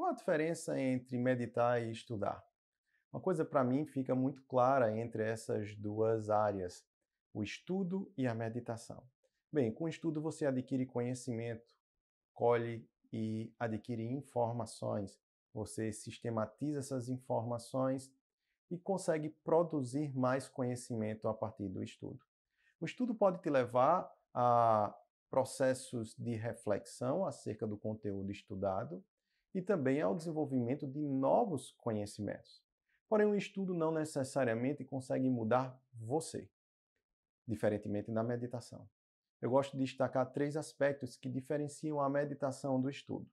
Qual a diferença entre meditar e estudar? Uma coisa para mim fica muito clara entre essas duas áreas, o estudo e a meditação. Bem, com o estudo você adquire conhecimento, colhe e adquire informações, você sistematiza essas informações e consegue produzir mais conhecimento a partir do estudo. O estudo pode te levar a processos de reflexão acerca do conteúdo estudado, e também ao desenvolvimento de novos conhecimentos. Porém, um estudo não necessariamente consegue mudar você, diferentemente da meditação. Eu gosto de destacar três aspectos que diferenciam a meditação do estudo.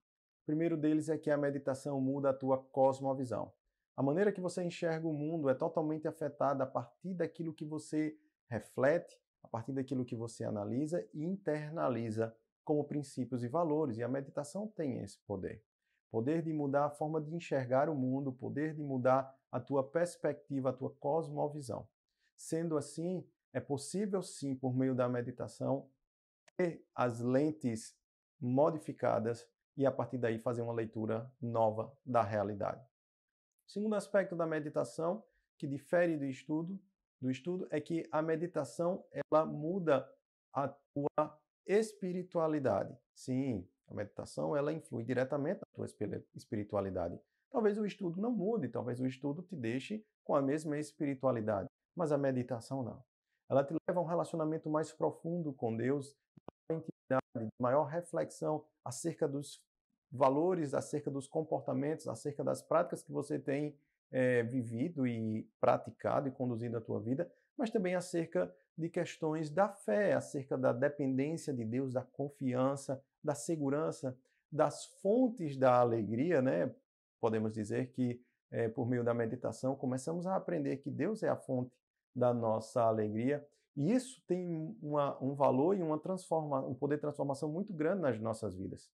O primeiro deles é que a meditação muda a tua cosmovisão. A maneira que você enxerga o mundo é totalmente afetada a partir daquilo que você reflete, a partir daquilo que você analisa e internaliza como princípios e valores, e a meditação tem esse poder poder de mudar a forma de enxergar o mundo, poder de mudar a tua perspectiva, a tua cosmovisão. Sendo assim, é possível sim, por meio da meditação, ter as lentes modificadas e a partir daí fazer uma leitura nova da realidade. O segundo aspecto da meditação que difere do estudo, do estudo é que a meditação ela muda a tua espiritualidade. Sim, a meditação, ela influi diretamente na tua espiritualidade. Talvez o estudo não mude, talvez o estudo te deixe com a mesma espiritualidade, mas a meditação não. Ela te leva a um relacionamento mais profundo com Deus, intimidade, maior reflexão acerca dos valores, acerca dos comportamentos, acerca das práticas que você tem é, vivido e praticado e conduzido a tua vida, mas também acerca de questões da fé, acerca da dependência de Deus, da confiança, da segurança, das fontes da alegria, né? Podemos dizer que é, por meio da meditação começamos a aprender que Deus é a fonte da nossa alegria e isso tem uma, um valor e uma transforma, um poder de transformação muito grande nas nossas vidas.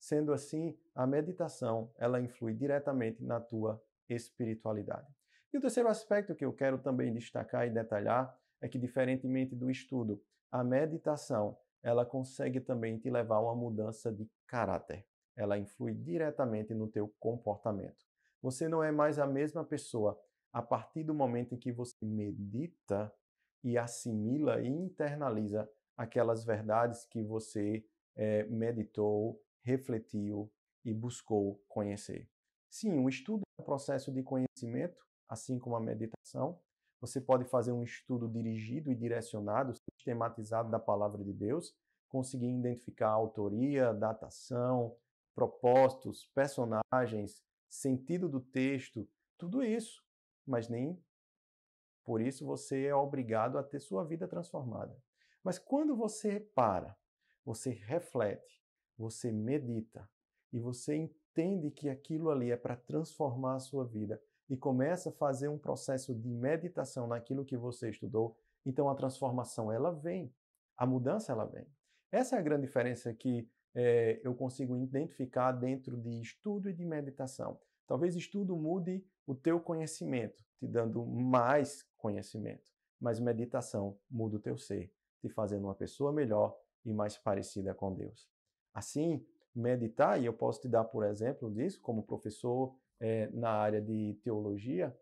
Sendo assim, a meditação ela influi diretamente na tua espiritualidade. E o terceiro aspecto que eu quero também destacar e detalhar é que, diferentemente do estudo, a meditação ela consegue também te levar a uma mudança de caráter. Ela influi diretamente no teu comportamento. Você não é mais a mesma pessoa a partir do momento em que você medita e assimila e internaliza aquelas verdades que você é, meditou, refletiu e buscou conhecer. Sim, o estudo é um processo de conhecimento, assim como a meditação, você pode fazer um estudo dirigido e direcionado, sistematizado da palavra de Deus, conseguir identificar a autoria, datação, propósitos, personagens, sentido do texto, tudo isso, mas nem por isso você é obrigado a ter sua vida transformada. Mas quando você para, você reflete, você medita e você entende que aquilo ali é para transformar a sua vida, e começa a fazer um processo de meditação naquilo que você estudou, então a transformação ela vem, a mudança ela vem. Essa é a grande diferença que é, eu consigo identificar dentro de estudo e de meditação. Talvez estudo mude o teu conhecimento, te dando mais conhecimento, mas meditação muda o teu ser, te fazendo uma pessoa melhor e mais parecida com Deus. Assim, meditar, e eu posso te dar por exemplo disso, como professor é, na área de teologia,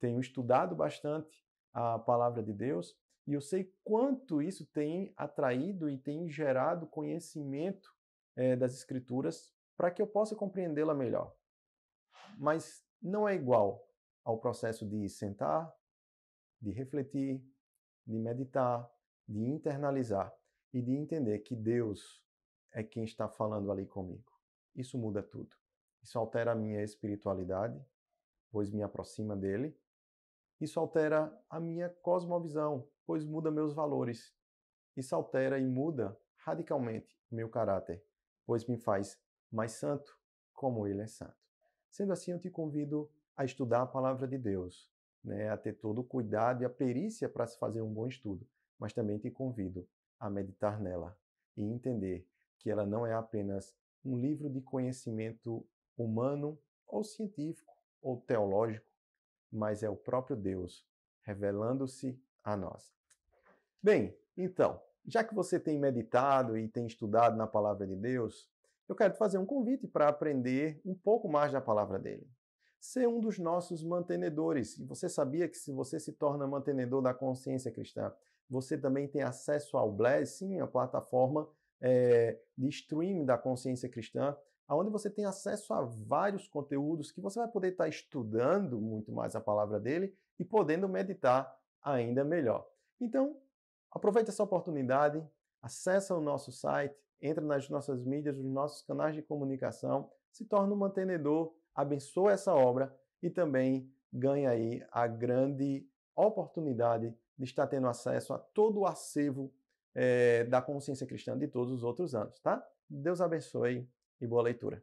tenho estudado bastante a palavra de Deus e eu sei quanto isso tem atraído e tem gerado conhecimento é, das Escrituras para que eu possa compreendê-la melhor. Mas não é igual ao processo de sentar, de refletir, de meditar, de internalizar e de entender que Deus é quem está falando ali comigo. Isso muda tudo. Isso altera a minha espiritualidade, pois me aproxima dele. Isso altera a minha cosmovisão, pois muda meus valores. Isso altera e muda radicalmente o meu caráter, pois me faz mais santo como ele é santo. Sendo assim, eu te convido a estudar a palavra de Deus, né, a ter todo o cuidado e a perícia para se fazer um bom estudo, mas também te convido a meditar nela e entender que ela não é apenas um livro de conhecimento humano ou científico ou teológico, mas é o próprio Deus revelando-se a nós. Bem, então, já que você tem meditado e tem estudado na palavra de Deus, eu quero te fazer um convite para aprender um pouco mais da palavra dele. Ser um dos nossos mantenedores. E você sabia que se você se torna mantenedor da consciência cristã, você também tem acesso ao Bless, sim, a plataforma é, de streaming da consciência cristã, onde você tem acesso a vários conteúdos que você vai poder estar tá estudando muito mais a palavra dele e podendo meditar ainda melhor. Então, aproveite essa oportunidade, acessa o nosso site, entra nas nossas mídias, nos nossos canais de comunicação, se torne um mantenedor, abençoe essa obra e também ganhe aí a grande oportunidade de estar tendo acesso a todo o acervo é, da consciência cristã de todos os outros anos, tá? Deus abençoe e boa leitura.